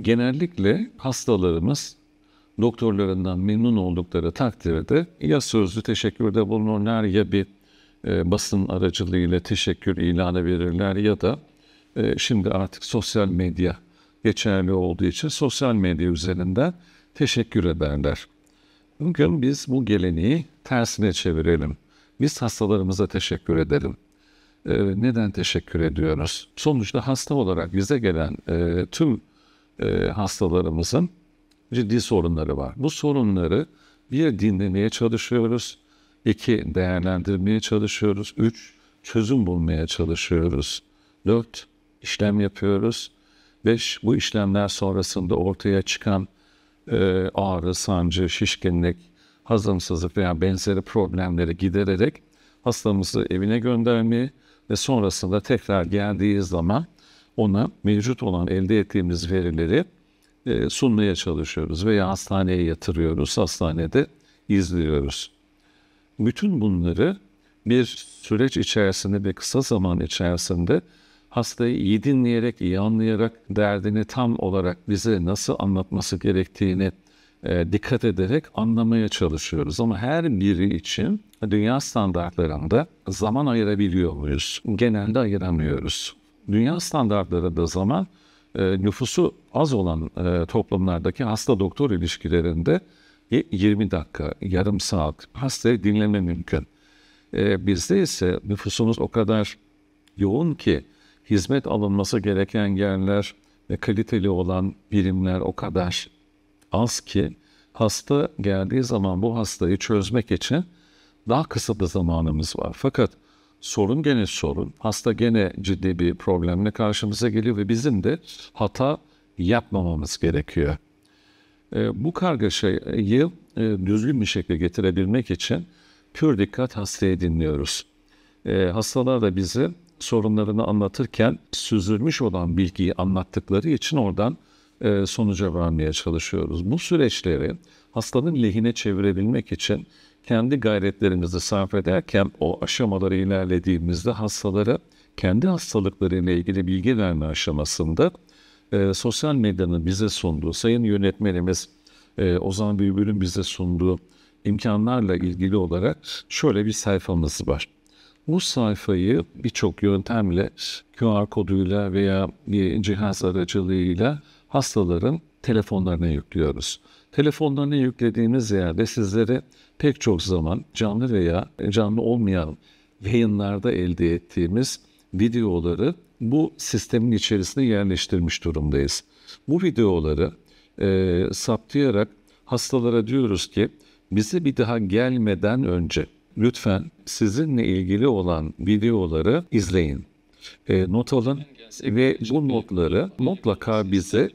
Genellikle hastalarımız doktorlarından memnun oldukları takdirde ya sözlü teşekkürde bulunurlar ya bir e, basın aracılığıyla teşekkür ilanı verirler ya da e, şimdi artık sosyal medya geçerli olduğu için sosyal medya üzerinden teşekkür ederler. Bugün biz bu geleneği tersine çevirelim. Biz hastalarımıza teşekkür edelim. E, neden teşekkür ediyoruz? Sonuçta hasta olarak bize gelen e, tüm e, hastalarımızın ciddi sorunları var. Bu sorunları bir dinlemeye çalışıyoruz, iki değerlendirmeye çalışıyoruz, üç çözüm bulmaya çalışıyoruz, dört işlem yapıyoruz, beş bu işlemler sonrasında ortaya çıkan e, ağrı, sancı, şişkinlik, hazımsızlık veya benzeri problemleri gidererek hastamızı evine göndermeyi ve sonrasında tekrar geldiği zaman ona mevcut olan elde ettiğimiz verileri e, sunmaya çalışıyoruz veya hastaneye yatırıyoruz, hastanede izliyoruz. Bütün bunları bir süreç içerisinde ve kısa zaman içerisinde hastayı iyi dinleyerek, iyi anlayarak derdini tam olarak bize nasıl anlatması gerektiğini e, dikkat ederek anlamaya çalışıyoruz. Ama her biri için dünya standartlarında zaman ayırabiliyor muyuz? Genelde ayıramıyoruz dünya standartlarında zaman e, nüfusu az olan e, toplumlardaki hasta doktor ilişkilerinde 20 dakika, yarım saat hastayı dinleme mümkün. E, bizde ise nüfusumuz o kadar yoğun ki hizmet alınması gereken yerler ve kaliteli olan birimler o kadar az ki hasta geldiği zaman bu hastayı çözmek için daha kısa bir zamanımız var. Fakat sorun gene sorun. Hasta gene ciddi bir problemle karşımıza geliyor ve bizim de hata yapmamamız gerekiyor. E, bu kargaşayı e, düzgün bir şekilde getirebilmek için pür dikkat hastayı dinliyoruz. E, hastalar da bizi sorunlarını anlatırken süzülmüş olan bilgiyi anlattıkları için oradan e, sonuca varmaya çalışıyoruz. Bu süreçleri hastanın lehine çevirebilmek için kendi gayretlerimizi sarf ederken o aşamaları ilerlediğimizde hastalara kendi hastalıklarıyla ilgili bilgi verme aşamasında e, sosyal medyanın bize sunduğu, sayın yönetmenimiz e, Ozan Bülbül'ün bize sunduğu imkanlarla ilgili olarak şöyle bir sayfamız var. Bu sayfayı birçok yöntemle QR koduyla veya cihaz aracılığıyla hastaların telefonlarına yüklüyoruz telefonlarına yüklediğimiz yerde sizlere pek çok zaman canlı veya canlı olmayan yayınlarda elde ettiğimiz videoları bu sistemin içerisine yerleştirmiş durumdayız. Bu videoları e, saptayarak hastalara diyoruz ki bize bir daha gelmeden önce lütfen sizinle ilgili olan videoları izleyin. E, not alın ve bu notları mutlaka bize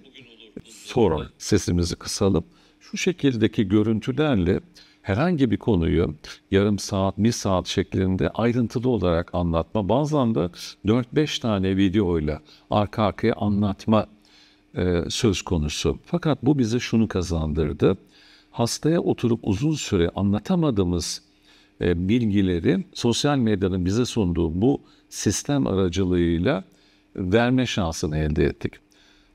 sorun. Sesimizi kısalım şu şekildeki görüntülerle herhangi bir konuyu yarım saat, bir saat şeklinde ayrıntılı olarak anlatma. Bazen de 4-5 tane videoyla arka arkaya anlatma e, söz konusu. Fakat bu bize şunu kazandırdı. Hastaya oturup uzun süre anlatamadığımız e, bilgileri sosyal medyanın bize sunduğu bu sistem aracılığıyla verme şansını elde ettik.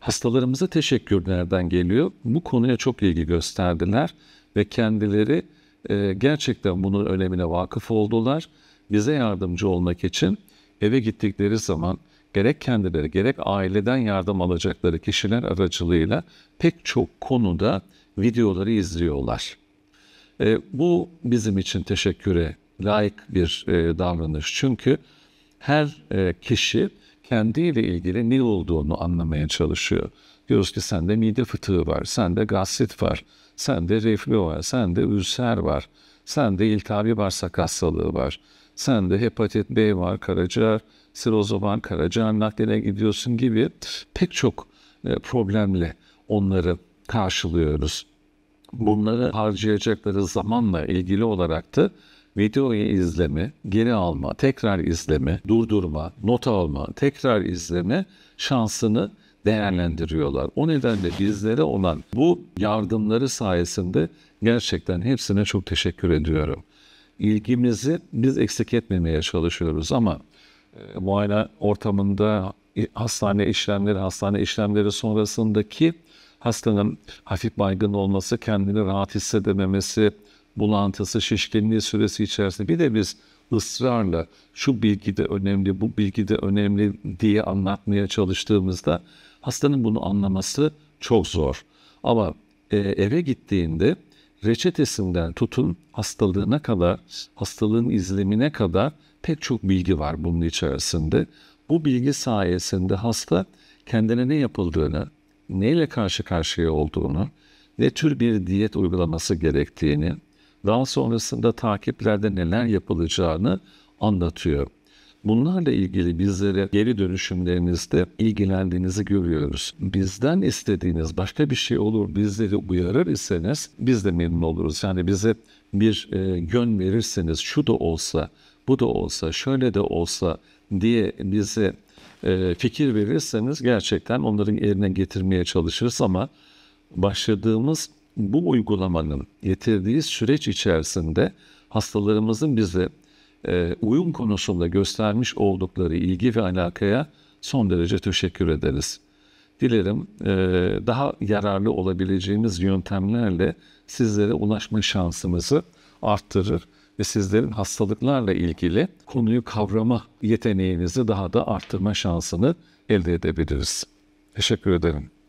Hastalarımıza teşekkür nereden geliyor? Bu konuya çok ilgi gösterdiler ve kendileri e, gerçekten bunun önemine vakıf oldular. Bize yardımcı olmak için eve gittikleri zaman gerek kendileri gerek aileden yardım alacakları kişiler aracılığıyla pek çok konuda videoları izliyorlar. E, bu bizim için teşekküre layık bir e, davranış. Çünkü her e, kişi kendiyle ilgili ne olduğunu anlamaya çalışıyor. Diyoruz ki sende mide fıtığı var, sende gastrit var, sende reflü var, sende ülser var, sende iltihabi bağırsak hastalığı var, sende hepatit B var, karaciğer sirozu var, karaciğer nakline gidiyorsun gibi pek çok e, problemle onları karşılıyoruz. Bunları harcayacakları zamanla ilgili olarak da videoyu izleme, geri alma, tekrar izleme, durdurma, nota alma, tekrar izleme şansını değerlendiriyorlar. O nedenle bizlere olan bu yardımları sayesinde gerçekten hepsine çok teşekkür ediyorum. İlgimizi biz eksik etmemeye çalışıyoruz ama e, muayene ortamında e, hastane işlemleri, hastane işlemleri sonrasındaki hastanın hafif baygın olması, kendini rahat hissedememesi, bulantısı, şişkinliği süresi içerisinde bir de biz ısrarla şu bilgi de önemli, bu bilgi de önemli diye anlatmaya çalıştığımızda hastanın bunu anlaması çok zor. Ama e, eve gittiğinde reçetesinden tutun hastalığına kadar, hastalığın izlemine kadar pek çok bilgi var bunun içerisinde. Bu bilgi sayesinde hasta kendine ne yapıldığını, neyle karşı karşıya olduğunu, ne tür bir diyet uygulaması gerektiğini, daha sonrasında takiplerde neler yapılacağını anlatıyor. Bunlarla ilgili bizlere geri dönüşümlerinizde ilgilendiğinizi görüyoruz. Bizden istediğiniz başka bir şey olur, bizleri uyarır iseniz biz de memnun oluruz. Yani bize bir e, yön verirseniz şu da olsa, bu da olsa, şöyle de olsa diye bize e, fikir verirseniz gerçekten onların yerine getirmeye çalışırız ama başladığımız bu uygulamanın getirdiği süreç içerisinde hastalarımızın bize e, uyum konusunda göstermiş oldukları ilgi ve alakaya son derece teşekkür ederiz. Dilerim e, daha yararlı olabileceğimiz yöntemlerle sizlere ulaşma şansımızı arttırır ve sizlerin hastalıklarla ilgili konuyu kavrama yeteneğinizi daha da arttırma şansını elde edebiliriz. Teşekkür ederim.